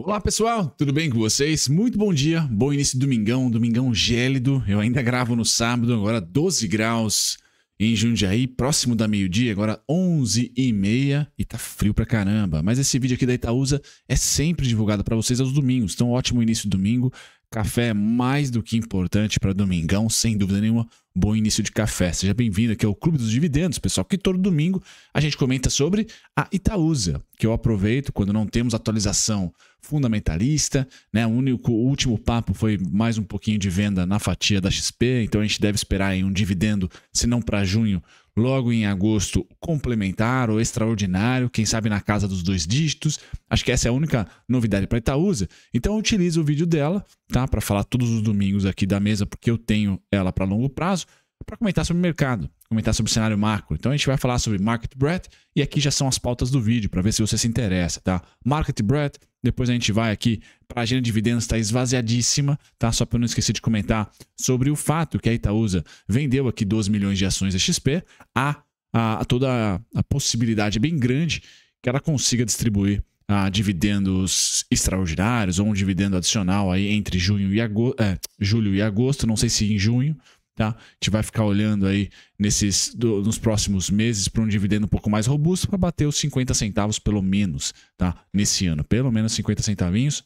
Olá pessoal, tudo bem com vocês? Muito bom dia, bom início de domingão, domingão gélido. Eu ainda gravo no sábado, agora 12 graus em Jundiaí, próximo da meio-dia, agora 11 e meia e tá frio pra caramba. Mas esse vídeo aqui da Itaúsa é sempre divulgado para vocês aos domingos, então ótimo início de domingo. Café é mais do que importante para domingão, sem dúvida nenhuma. Bom início de café. Seja bem-vindo aqui ao Clube dos Dividendos, pessoal, que todo domingo a gente comenta sobre a Itaúsa, que eu aproveito quando não temos atualização fundamentalista, né? O único o último papo foi mais um pouquinho de venda na fatia da XP, então a gente deve esperar aí um dividendo, se não para junho, logo em agosto, complementar ou extraordinário, quem sabe na casa dos dois dígitos. Acho que essa é a única novidade para Itaúsa. Então utilize o vídeo dela, tá? Para falar todos os domingos aqui da mesa, porque eu tenho ela para longo prazo para comentar sobre o mercado, comentar sobre o cenário macro. Então a gente vai falar sobre Market Breadth e aqui já são as pautas do vídeo para ver se você se interessa, tá? Market Breadth, depois a gente vai aqui para a agenda de dividendos, está esvaziadíssima, tá? Só para não esquecer de comentar sobre o fato que a Itaúsa vendeu aqui 12 milhões de ações da XP, a, a, a toda a possibilidade bem grande que ela consiga distribuir ah, dividendos extraordinários ou um dividendo adicional aí entre junho e agosto, é, julho e agosto, não sei se em junho, Tá? A gente vai ficar olhando aí nesses, do, nos próximos meses para um dividendo um pouco mais robusto para bater os 50 centavos pelo menos tá? nesse ano. Pelo menos 50 centavinhos.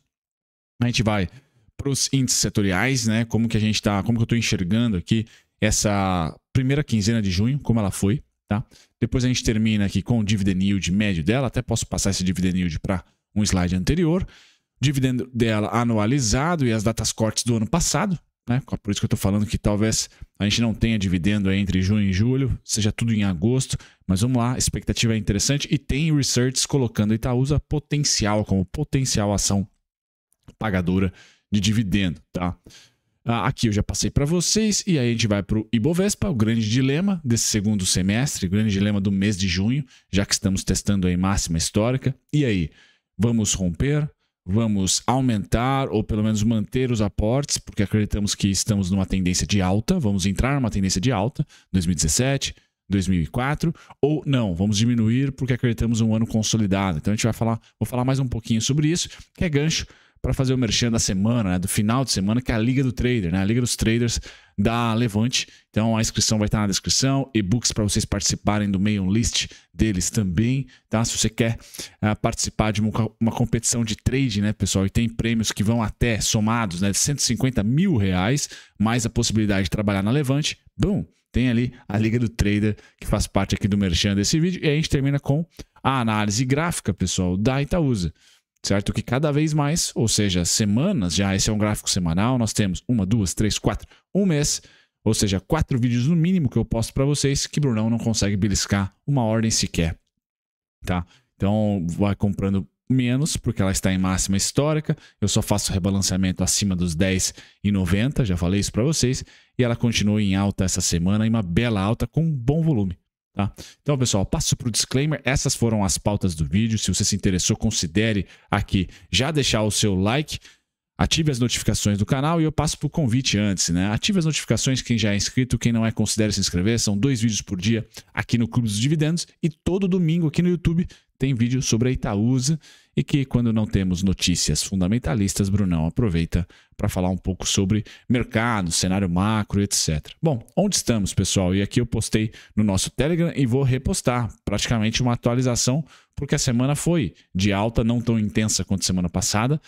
A gente vai para os índices setoriais, né? Como que a gente está, como que eu estou enxergando aqui essa primeira quinzena de junho, como ela foi, tá? Depois a gente termina aqui com o dividend yield médio dela. Até posso passar esse dividend yield para um slide anterior. Dividendo dela anualizado e as datas cortes do ano passado, né? Por isso que eu estou falando que talvez a gente não tenha dividendo entre junho e julho, seja tudo em agosto, mas vamos lá, a expectativa é interessante e tem research colocando Itaúsa potencial como potencial ação pagadora de dividendo, tá? Ah, aqui eu já passei para vocês e aí a gente vai para o Ibovespa, o grande dilema desse segundo semestre, o grande dilema do mês de junho, já que estamos testando aí máxima histórica. E aí, vamos romper? vamos aumentar ou pelo menos manter os aportes, porque acreditamos que estamos numa tendência de alta, vamos entrar numa tendência de alta, 2017, 2004, ou não, vamos diminuir porque acreditamos um ano consolidado. Então a gente vai falar, vou falar mais um pouquinho sobre isso, que é gancho para fazer o merchan da semana, né, do final de semana, que é a Liga do Trader, né, a Liga dos Traders da Levante. Então a inscrição vai estar na descrição, e-books para vocês participarem do mailing list deles também, tá? Se você quer uh, participar de uma, uma, competição de trade, né, pessoal, e tem prêmios que vão até somados, né, de 150 mil reais, mais a possibilidade de trabalhar na Levante, bom, tem ali a Liga do Trader, que faz parte aqui do merchan desse vídeo, e a gente termina com a análise gráfica, pessoal, da Itaúsa certo? Que cada vez mais, ou seja, semanas, já esse é um gráfico semanal, nós temos uma, duas, três, quatro, um mês, ou seja, quatro vídeos no mínimo que eu posto para vocês, que Brunão não consegue beliscar uma ordem sequer, tá? Então, vai comprando menos, porque ela está em máxima histórica, eu só faço rebalanceamento acima dos 10,90, já falei isso para vocês, e ela continua em alta essa semana, em uma bela alta com um bom volume. Tá? Então, pessoal, passo para o disclaimer. Essas foram as pautas do vídeo. Se você se interessou, considere aqui já deixar o seu like. Ative as notificações do canal e eu passo para o convite antes, né? Ative as notificações, quem já é inscrito, quem não é, considere se inscrever. São dois vídeos por dia aqui no Clube dos Dividendos e todo domingo aqui no YouTube tem vídeo sobre a Itaúsa e que quando não temos notícias fundamentalistas, Brunão aproveita para falar um pouco sobre mercado, cenário macro, etc. Bom, onde estamos, pessoal? E aqui eu postei no nosso Telegram e vou repostar praticamente uma atualização, porque a semana foi de alta, não tão intensa quanto semana passada,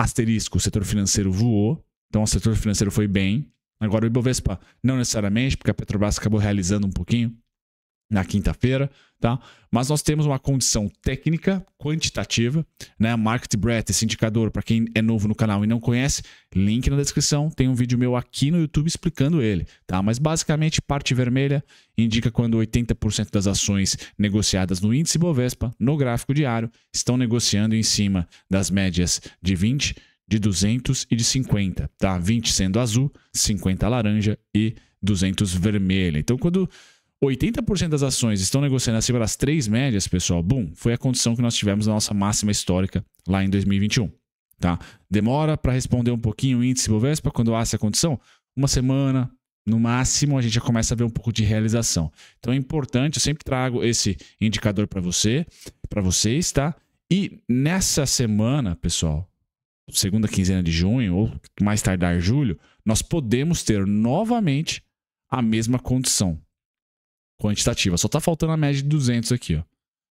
Asterisco, o setor financeiro voou, então o setor financeiro foi bem. Agora o Ibovespa, não necessariamente, porque a Petrobras acabou realizando um pouquinho, na quinta-feira, tá? Mas nós temos uma condição técnica, quantitativa, né? Market Breadth, esse indicador, para quem é novo no canal e não conhece, link na descrição, tem um vídeo meu aqui no YouTube explicando ele, tá? Mas basicamente, parte vermelha indica quando 80% das ações negociadas no índice Bovespa, no gráfico diário, estão negociando em cima das médias de 20, de 200 e de 50, tá? 20 sendo azul, 50 laranja e 200 vermelha. Então, quando 80% das ações estão negociando acima das três médias, pessoal, Boom, foi a condição que nós tivemos na nossa máxima histórica lá em 2021. Tá? Demora para responder um pouquinho o índice Bovespa quando há essa condição? Uma semana, no máximo, a gente já começa a ver um pouco de realização. Então é importante, eu sempre trago esse indicador para você, para vocês, tá? E nessa semana, pessoal, segunda quinzena de junho ou mais tardar julho, nós podemos ter novamente a mesma condição quantitativa. Só está faltando a média de 200 aqui, ó.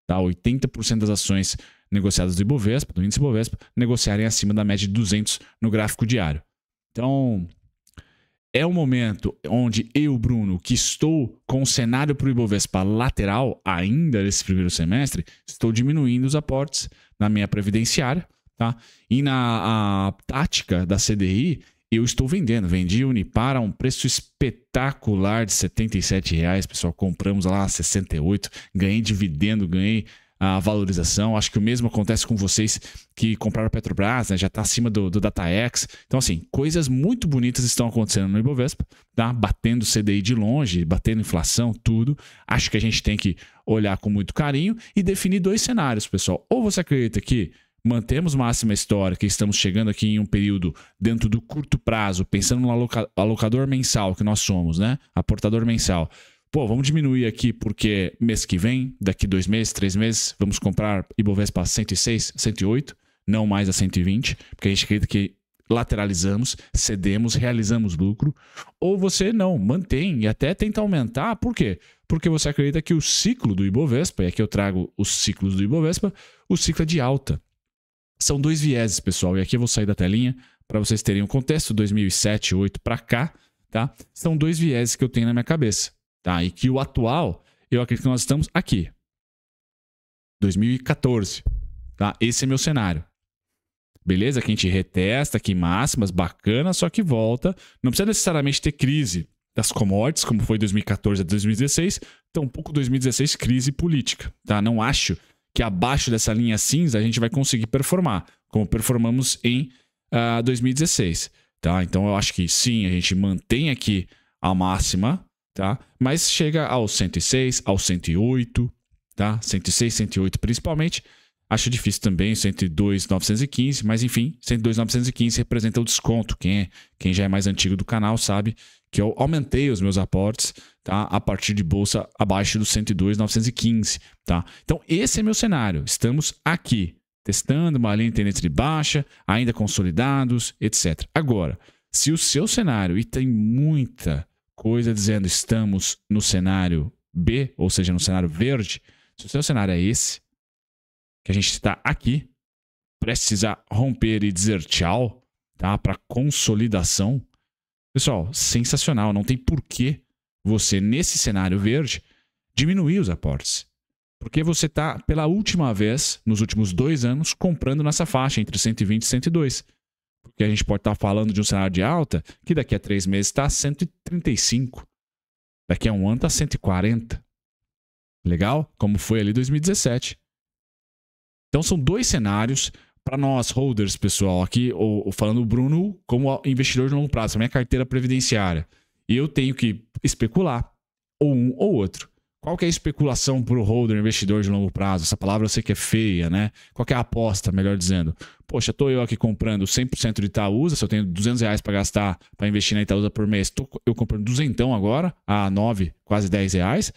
Tá? 80% das ações negociadas do Ibovespa, do índice Ibovespa, negociarem acima da média de 200 no gráfico diário. Então, é um momento onde eu, Bruno, que estou com o cenário para o Ibovespa lateral ainda nesse primeiro semestre, estou diminuindo os aportes na minha previdenciária, tá? E na tática da CDI, eu estou vendendo. Vendi Unipar a um preço espetacular de R$ reais, pessoal. Compramos lá R$ 68, ganhei dividendo, ganhei a valorização. Acho que o mesmo acontece com vocês que compraram a Petrobras, né? Já está acima do, do DataX. Então, assim, coisas muito bonitas estão acontecendo no Ibovespa, tá? Batendo CDI de longe, batendo inflação, tudo. Acho que a gente tem que olhar com muito carinho e definir dois cenários, pessoal. Ou você acredita que mantemos máxima histórica e estamos chegando aqui em um período dentro do curto prazo, pensando no aloca alocador mensal que nós somos, né? Aportador mensal. Pô, vamos diminuir aqui porque mês que vem, daqui dois meses, três meses, vamos comprar Ibovespa 106, 108, não mais a 120, porque a gente acredita que lateralizamos, cedemos, realizamos lucro, ou você não, mantém e até tenta aumentar, por quê? Porque você acredita que o ciclo do Ibovespa, e aqui eu trago os ciclos do Ibovespa, o ciclo é de alta. São dois vieses, pessoal, e aqui eu vou sair da telinha para vocês terem um contexto, 2007, 2008 para cá, tá? São dois vieses que eu tenho na minha cabeça, tá? E que o atual, eu acredito que nós estamos aqui. 2014, tá? Esse é meu cenário. Beleza? Que a gente retesta aqui máximas, bacana, só que volta. Não precisa necessariamente ter crise das commodities, como foi 2014 a 2016, tampouco 2016 crise política, tá? Não acho que abaixo dessa linha cinza a gente vai conseguir performar, como performamos em uh, ah, 2016. Tá? Então eu acho que sim, a gente mantém aqui a máxima, tá? mas chega aos 106, aos 108, tá? 106, 108 principalmente, Acho difícil também, 102,915, mas enfim, 102,915 representa o desconto. Quem, é, quem já é mais antigo do canal sabe que eu aumentei os meus aportes tá? a partir de bolsa abaixo dos 102,915. Tá? Então, esse é meu cenário. Estamos aqui, testando uma linha de tendência de baixa, ainda consolidados, etc. Agora, se o seu cenário, e tem muita coisa dizendo estamos no cenário B, ou seja, no cenário verde, se o seu cenário é esse, que a gente está aqui, precisa romper e dizer tchau, tá? Para consolidação. Pessoal, sensacional. Não tem porquê você, nesse cenário verde, diminuir os aportes. Porque você está, pela última vez, nos últimos dois anos, comprando nessa faixa entre 120 e 102. Porque a gente pode estar tá falando de um cenário de alta que daqui a três meses está 135. Daqui a um ano está 140. Legal? Como foi ali 2017. Então são dois cenários para nós holders, pessoal, aqui, ou, ou falando o Bruno como investidor de longo prazo, minha carteira previdenciária. E eu tenho que especular ou um ou outro. Qual que é a especulação para o holder, investidor de longo prazo? Essa palavra eu sei que é feia, né? Qual que é a aposta, melhor dizendo? Poxa, estou eu aqui comprando 100% de Itaúsa, se eu tenho 200 reais para gastar, para investir na Itaúsa por mês, estou eu comprando duzentão agora, a 9, quase 10 reais,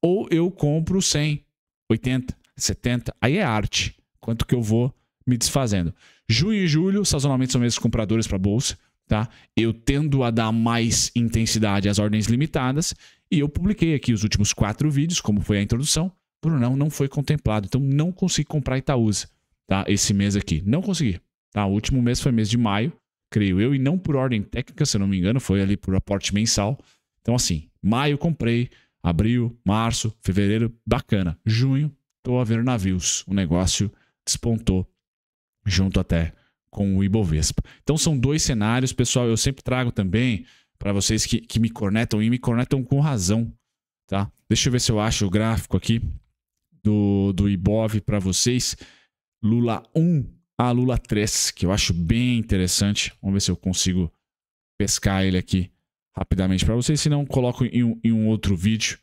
ou eu compro 100, 80, 70, aí é arte. Quanto que eu vou me desfazendo. Junho e julho, sazonalmente, são meses compradores para bolsa. Tá? Eu tendo a dar mais intensidade às ordens limitadas. E eu publiquei aqui os últimos quatro vídeos, como foi a introdução. Brunão não foi contemplado. Então, não consegui comprar Itaúsa tá? esse mês aqui. Não consegui. Tá? O último mês foi mês de maio, creio eu, e não por ordem técnica, se eu não me engano, foi ali por aporte mensal. Então, assim, maio comprei, abril, março, fevereiro, bacana. Junho, Estou a ver navios. O negócio despontou junto até com o Ibovespa. Então são dois cenários, pessoal. Eu sempre trago também para vocês que, que me cornetam e me cornetam com razão, tá? Deixa eu ver se eu acho o gráfico aqui do, do Ibov para vocês. Lula 1 a Lula 3, que eu acho bem interessante. Vamos ver se eu consigo pescar ele aqui rapidamente para vocês, se não coloco em em um outro vídeo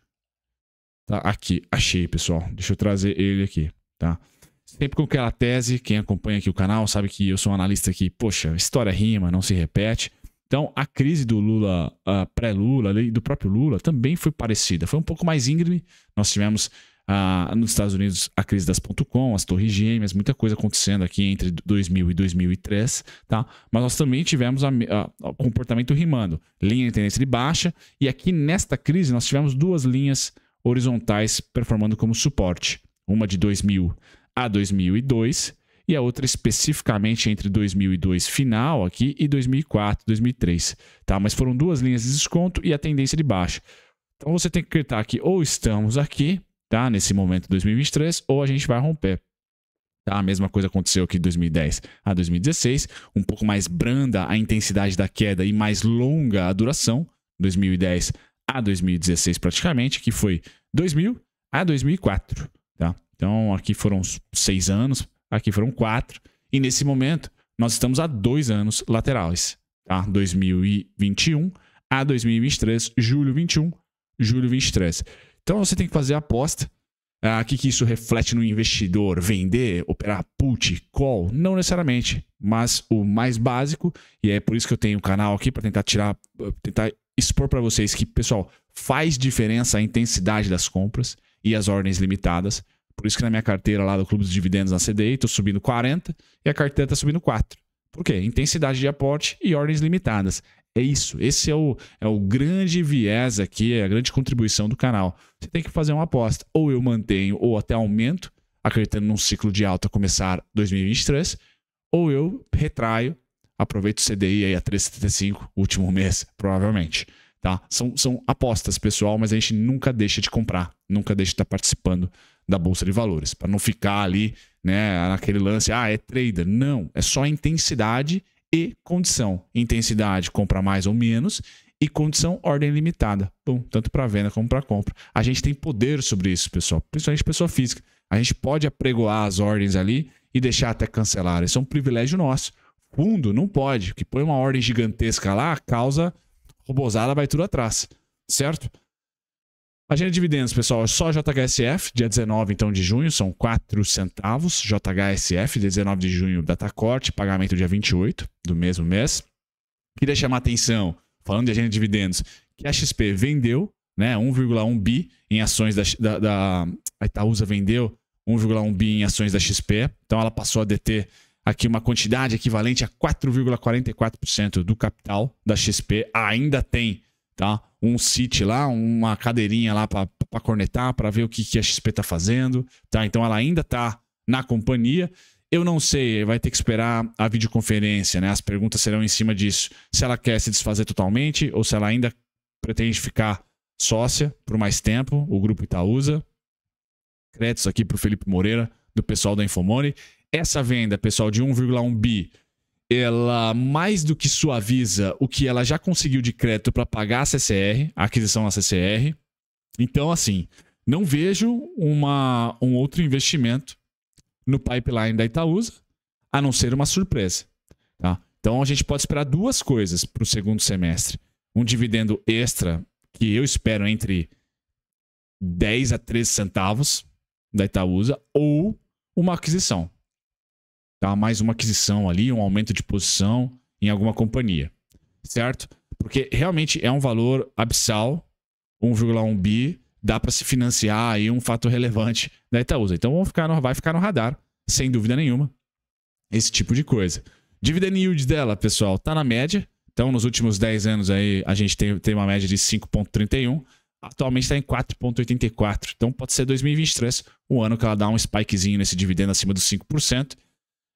Tá? Aqui, achei, pessoal. Deixa eu trazer ele aqui, tá? Sempre com aquela tese, quem acompanha aqui o canal sabe que eu sou um analista aqui poxa, história rima, não se repete. Então, a crise do Lula, uh, pré-Lula, do próprio Lula, também foi parecida. Foi um pouco mais íngreme. Nós tivemos uh, nos Estados Unidos a crise das .com, as torres gêmeas, muita coisa acontecendo aqui entre 2000 e 2003, tá? Mas nós também tivemos o comportamento rimando. Linha de tendência de baixa. E aqui nesta crise nós tivemos duas linhas horizontais performando como suporte, uma de 2000 a 2002 e a outra especificamente entre 2002 final aqui e 2004, 2003, tá? Mas foram duas linhas de desconto e a tendência de baixa. Então você tem que acreditar que ou estamos aqui, tá? Nesse momento 2023, ou a gente vai romper. Tá? A mesma coisa aconteceu aqui de 2010 a 2016, um pouco mais branda a intensidade da queda e mais longa a duração, 2010 a 2016 praticamente, que foi 2000 a 2004, tá? Então aqui foram seis anos, aqui foram quatro, e nesse momento nós estamos a dois anos laterais, tá? 2021 a 2023, julho 21, julho 23. Então você tem que fazer a aposta. O ah, que, que isso reflete no investidor? Vender, operar put, call? Não necessariamente, mas o mais básico, e é por isso que eu tenho o um canal aqui para tentar tirar, tentar expor para vocês que, pessoal, faz diferença a intensidade das compras e as ordens limitadas. Por isso que na minha carteira lá do Clube dos Dividendos na CDI, estou subindo 40 e a carteira está subindo 4. Por quê? Intensidade de aporte e ordens limitadas. É isso. Esse é o, é o grande viés aqui, é a grande contribuição do canal. Você tem que fazer uma aposta. Ou eu mantenho, ou até aumento, acreditando num ciclo de alta começar 2023, ou eu retraio aproveita o CDI aí a 3,75 último mês, provavelmente. Tá? São, são apostas, pessoal, mas a gente nunca deixa de comprar, nunca deixa de estar participando da Bolsa de Valores, para não ficar ali né, naquele lance, ah, é trader. Não, é só intensidade e condição. Intensidade, compra mais ou menos, e condição ordem limitada, Bom, tanto para venda como para compra. A gente tem poder sobre isso, pessoal, principalmente pessoa física. A gente pode apregoar as ordens ali e deixar até cancelar. Isso é um privilégio nosso fundo, não pode. Que põe uma ordem gigantesca lá, causa robozada, vai tudo atrás. Certo? Agenda de dividendos, pessoal, é só JHSF, dia 19 então, de junho, são 4 centavos. JHSF, dia 19 de junho, data corte, pagamento dia 28 do mesmo mês. Queria chamar atenção, falando de agenda de dividendos, que a XP vendeu né, 1,1 bi em ações da, da, da a Itaúsa vendeu 1,1 bi em ações da XP, então ela passou a deter aqui uma quantidade equivalente a 4,44% do capital da XP ainda tem, tá? Um sit lá, uma cadeirinha lá para cornetar, para ver o que, que a XP está fazendo, tá? Então ela ainda está na companhia. Eu não sei, vai ter que esperar a videoconferência, né? As perguntas serão em cima disso. Se ela quer se desfazer totalmente ou se ela ainda pretende ficar sócia por mais tempo, o grupo Itaúsa. Créditos aqui para o Felipe Moreira, do pessoal da Infomone essa venda, pessoal, de 1,1 bi, ela mais do que suaviza o que ela já conseguiu de crédito para pagar a CCR, a aquisição da CCR. Então, assim, não vejo uma, um outro investimento no pipeline da Itaúsa, a não ser uma surpresa. Tá? Então, a gente pode esperar duas coisas para o segundo semestre: um dividendo extra, que eu espero entre 10 a 13 centavos da Itaúsa, ou uma aquisição tá? mais uma aquisição ali, um aumento de posição em alguma companhia, certo? Porque realmente é um valor abissal, 1,1 bi, dá para se financiar aí um fato relevante da Itaúsa. Então ficar no, vai ficar no radar, sem dúvida nenhuma, esse tipo de coisa. Dividend yield dela, pessoal, tá na média. Então nos últimos 10 anos aí a gente tem, tem uma média de 5,31%. Atualmente está em 4,84%. Então pode ser 2023 o um ano que ela dá um spikezinho nesse dividendo acima dos 5%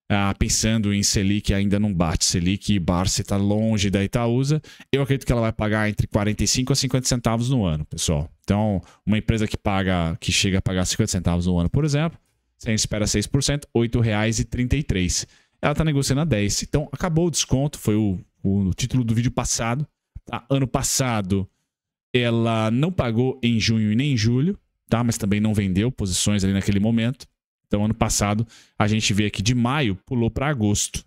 ah, pensando em Selic ainda não bate. Selic e Barça está longe da Itaúsa. Eu acredito que ela vai pagar entre 45 a 50 centavos no ano, pessoal. Então, uma empresa que paga, que chega a pagar 50 centavos no ano, por exemplo, se a gente espera 6%, R$ 8,33. Ela está negociando a 10. Então, acabou o desconto, foi o, o título do vídeo passado. Tá? Ano passado, ela não pagou em junho e nem em julho, tá? mas também não vendeu posições ali naquele momento. Então, ano passado, a gente vê aqui de maio, pulou para agosto.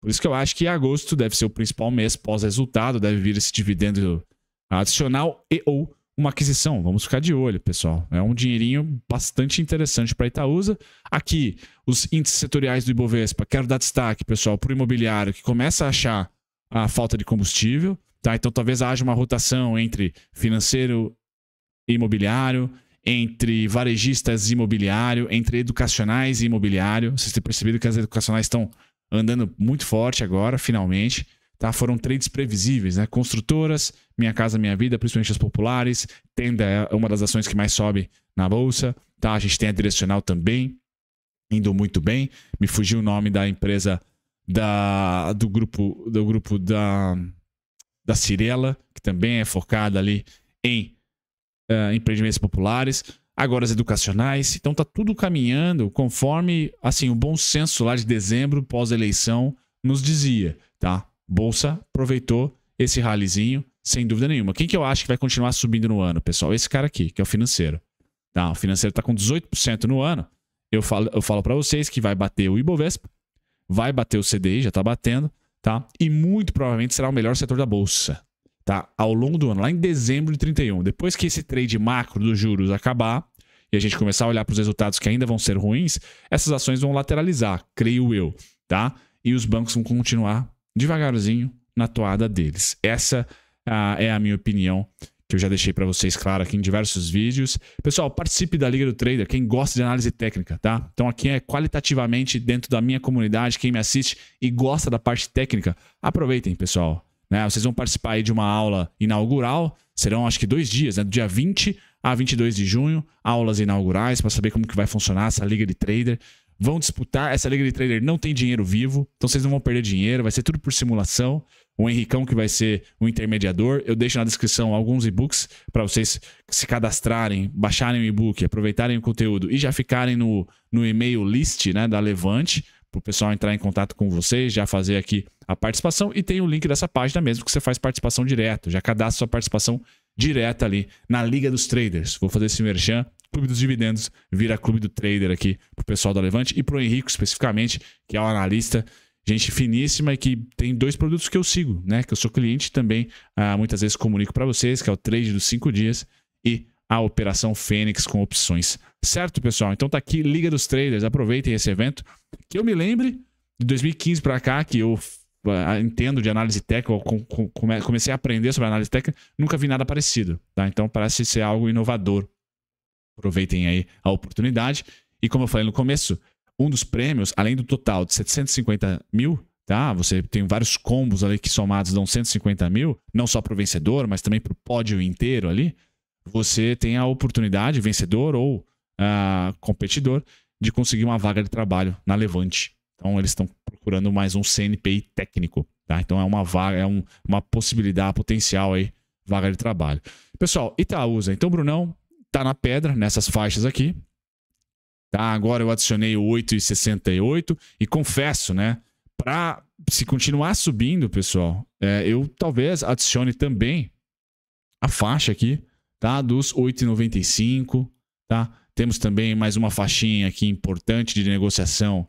Por isso que eu acho que agosto deve ser o principal mês pós-resultado, deve vir esse dividendo adicional e ou uma aquisição. Vamos ficar de olho, pessoal. É um dinheirinho bastante interessante para Itaúsa. Aqui, os índices setoriais do Ibovespa. Quero dar destaque, pessoal, para o imobiliário, que começa a achar a falta de combustível. Tá? Então, talvez haja uma rotação entre financeiro e imobiliário, entre varejistas e imobiliário, entre educacionais e imobiliário. Vocês têm percebido que as educacionais estão andando muito forte agora, finalmente. Tá? Foram trades previsíveis, né? Construtoras, Minha Casa Minha Vida, principalmente as populares. Tenda é uma das ações que mais sobe na bolsa, tá? A gente tem a Direcional também, indo muito bem. Me fugiu o nome da empresa da, do grupo do grupo da, da Cirela, que também é focada ali em uh, empreendimentos populares, agora as educacionais. Então tá tudo caminhando conforme assim o bom senso lá de dezembro pós-eleição nos dizia, tá? Bolsa aproveitou esse ralizinho, sem dúvida nenhuma. Quem que eu acho que vai continuar subindo no ano, pessoal? Esse cara aqui, que é o financeiro. Tá, o financeiro tá com 18% no ano. Eu falo, eu falo para vocês que vai bater o Ibovespa, vai bater o CDI, já tá batendo, tá? E muito provavelmente será o melhor setor da bolsa, tá? Ao longo do ano, lá em dezembro de 31. Depois que esse trade macro dos juros acabar e a gente começar a olhar para os resultados que ainda vão ser ruins, essas ações vão lateralizar, creio eu, tá? E os bancos vão continuar devagarzinho na toada deles. Essa ah, é a minha opinião que eu já deixei para vocês claro aqui em diversos vídeos. Pessoal, participe da Liga do Trader, quem gosta de análise técnica, tá? Então aqui é qualitativamente dentro da minha comunidade, quem me assiste e gosta da parte técnica, aproveitem, pessoal. Né? Vocês vão participar aí de uma aula inaugural, serão acho que dois dias, né? do dia 20 a 22 de junho, aulas inaugurais para saber como que vai funcionar essa liga de trader. Vão disputar, essa liga de trader não tem dinheiro vivo, então vocês não vão perder dinheiro, vai ser tudo por simulação. O Henricão que vai ser o intermediador. Eu deixo na descrição alguns e-books para vocês se cadastrarem, baixarem o e-book, aproveitarem o conteúdo e já ficarem no, no e-mail list né, da Levante para o pessoal entrar em contato com vocês, já fazer aqui a participação e tem o link dessa página mesmo que você faz participação direto, já cadastra sua participação direta ali na Liga dos Traders. Vou fazer esse merchan, Clube dos Dividendos vira Clube do Trader aqui para o pessoal da Levante e para o Henrico especificamente, que é o analista gente finíssima e que tem dois produtos que eu sigo, né? Que eu sou cliente também, ah, muitas vezes comunico para vocês, que é o trade dos cinco dias e a operação Fênix com opções Certo, pessoal? Então tá aqui Liga dos Traders, aproveitem esse evento. Que eu me lembre, de 2015 para cá, que eu ah, entendo de análise técnica, comecei a aprender sobre análise técnica, nunca vi nada parecido. Tá? Então parece ser algo inovador. Aproveitem aí a oportunidade. E como eu falei no começo, um dos prêmios, além do total de 750 mil, tá? Você tem vários combos ali que somados dão 150 mil, não só para o vencedor, mas também para o pódio inteiro ali. Você tem a oportunidade, vencedor ou uh, competidor de conseguir uma vaga de trabalho na Levante. Então eles estão procurando mais um CNPI técnico, tá? Então é uma vaga, é um, uma possibilidade potencial aí, vaga de trabalho. Pessoal, Itaúsa. Então Brunão tá na pedra nessas faixas aqui. Tá? Agora eu adicionei o 8,68 e confesso, né, para se continuar subindo, pessoal, é, eu talvez adicione também a faixa aqui, tá? Dos 8,95, tá? Temos também mais uma faixinha aqui importante de negociação,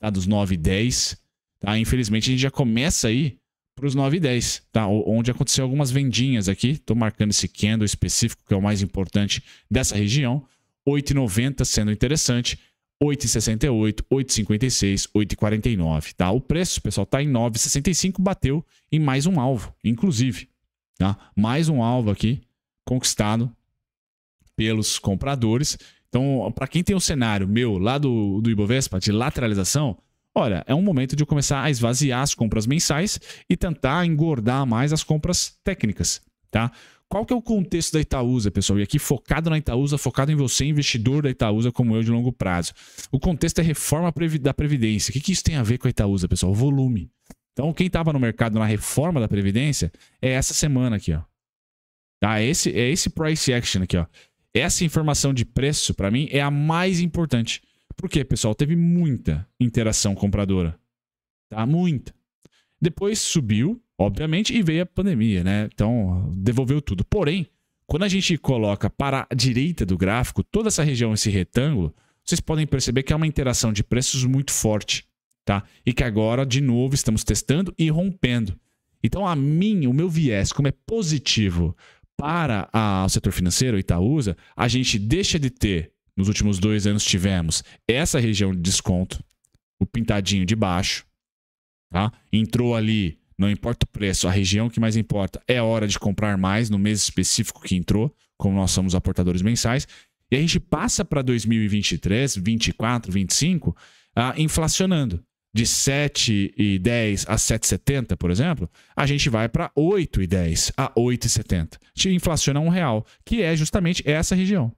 tá? Dos 9 e 10. Tá? Infelizmente, a gente já começa aí para os 9 e 10, tá? Onde aconteceu algumas vendinhas aqui. Estou marcando esse candle específico, que é o mais importante dessa região. 8,90 sendo interessante. 8,68, 8,56, 8,49, tá? O preço, pessoal, está em 9,65, bateu em mais um alvo, inclusive, tá? Mais um alvo aqui conquistado pelos compradores então, para quem tem um cenário meu lá do, do Ibovespa, de lateralização, olha, é um momento de eu começar a esvaziar as compras mensais e tentar engordar mais as compras técnicas, tá? Qual que é o contexto da Itaúsa, pessoal? E aqui focado na Itaúsa, focado em você, investidor da Itaúsa como eu de longo prazo. O contexto é reforma da Previdência. O que, que isso tem a ver com a Itaúsa, pessoal? Volume. Então, quem estava no mercado na reforma da Previdência é essa semana aqui, ó. Tá? É esse, é esse price action aqui, ó. Essa informação de preço, para mim, é a mais importante. Por quê, pessoal? Teve muita interação compradora. Tá? Muita. Depois subiu, obviamente, e veio a pandemia, né? Então, devolveu tudo. Porém, quando a gente coloca para a direita do gráfico, toda essa região, esse retângulo, vocês podem perceber que é uma interação de preços muito forte, tá? E que agora, de novo, estamos testando e rompendo. Então, a mim, o meu viés, como é positivo para a, o setor financeiro, Itaúsa, a gente deixa de ter, nos últimos dois anos tivemos, essa região de desconto, o pintadinho de baixo, tá? entrou ali, não importa o preço, a região que mais importa é hora de comprar mais no mês específico que entrou, como nós somos aportadores mensais, e a gente passa para 2023, 24, 25, inflacionando de 7,10 a 7,70, por exemplo, a gente vai para 8,10 a 8,70. A gente inflaciona um real, que é justamente essa região.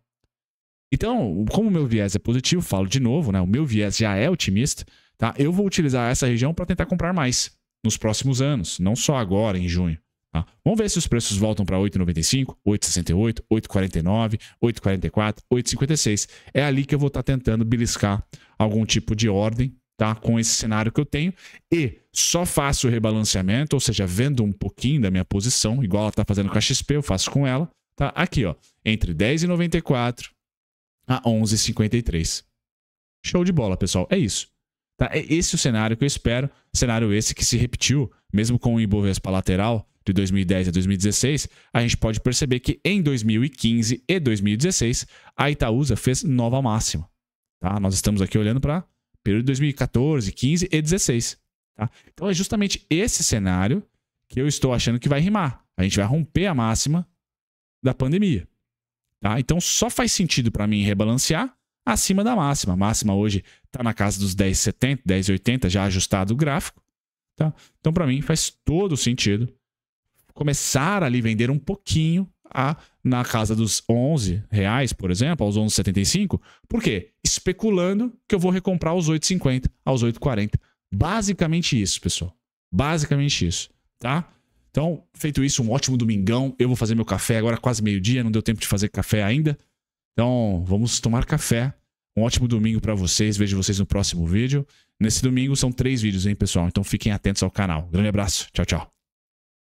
Então, como o meu viés é positivo, falo de novo, né? O meu viés já é otimista, tá? Eu vou utilizar essa região para tentar comprar mais nos próximos anos, não só agora em junho. Tá? Vamos ver se os preços voltam para 8,95, 8,68, 8,49, 8,44, 8,56. É ali que eu vou estar tá tentando beliscar algum tipo de ordem tá? Com esse cenário que eu tenho e só faço o rebalanceamento, ou seja, vendo um pouquinho da minha posição, igual ela tá fazendo com a XP, eu faço com ela, tá? Aqui, ó, entre 10,94 a 11,53. Show de bola, pessoal. É isso. Tá? É esse o cenário que eu espero. Cenário esse que se repetiu, mesmo com o Ibovespa lateral de 2010 a 2016, a gente pode perceber que em 2015 e 2016, a Itaúsa fez nova máxima. Tá? Nós estamos aqui olhando para período de 2014, 15 e 16. Tá? Então é justamente esse cenário que eu estou achando que vai rimar. A gente vai romper a máxima da pandemia. Tá? Então só faz sentido para mim rebalancear acima da máxima. A máxima hoje está na casa dos 10,70, 10,80, já ajustado o gráfico. Tá? Então para mim faz todo sentido começar ali vender um pouquinho a na casa dos 11 reais, por exemplo, aos 11,75. Por quê? Especulando que eu vou recomprar aos 8,50, aos 8,40. Basicamente isso, pessoal. Basicamente isso, tá? Então, feito isso, um ótimo domingão. Eu vou fazer meu café agora quase meio-dia, não deu tempo de fazer café ainda. Então, vamos tomar café. Um ótimo domingo para vocês. Vejo vocês no próximo vídeo. Nesse domingo são três vídeos, hein, pessoal? Então fiquem atentos ao canal. Grande abraço. Tchau, tchau.